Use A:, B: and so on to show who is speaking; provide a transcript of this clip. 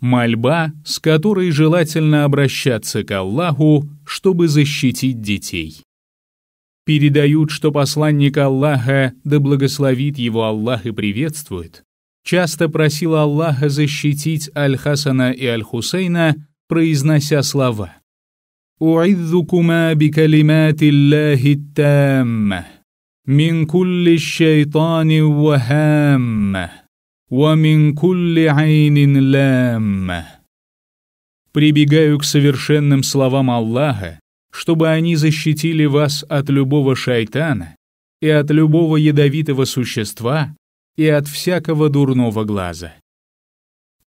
A: Мольба, с которой желательно обращаться к Аллаху, чтобы защитить детей. Передают, что посланник Аллаха, да благословит его Аллах и приветствует, часто просил Аллаха защитить Аль-Хасана и Аль-Хусейна, произнося слова «Уиддукума бикалимати Аллахи тамма, мин кулли шайтани вахамма». وَمِنْ كُلِّ عَيْنٍ Прибегаю к совершенным словам Аллаха, чтобы они защитили вас от любого шайтана и от любого ядовитого существа и от всякого дурного глаза.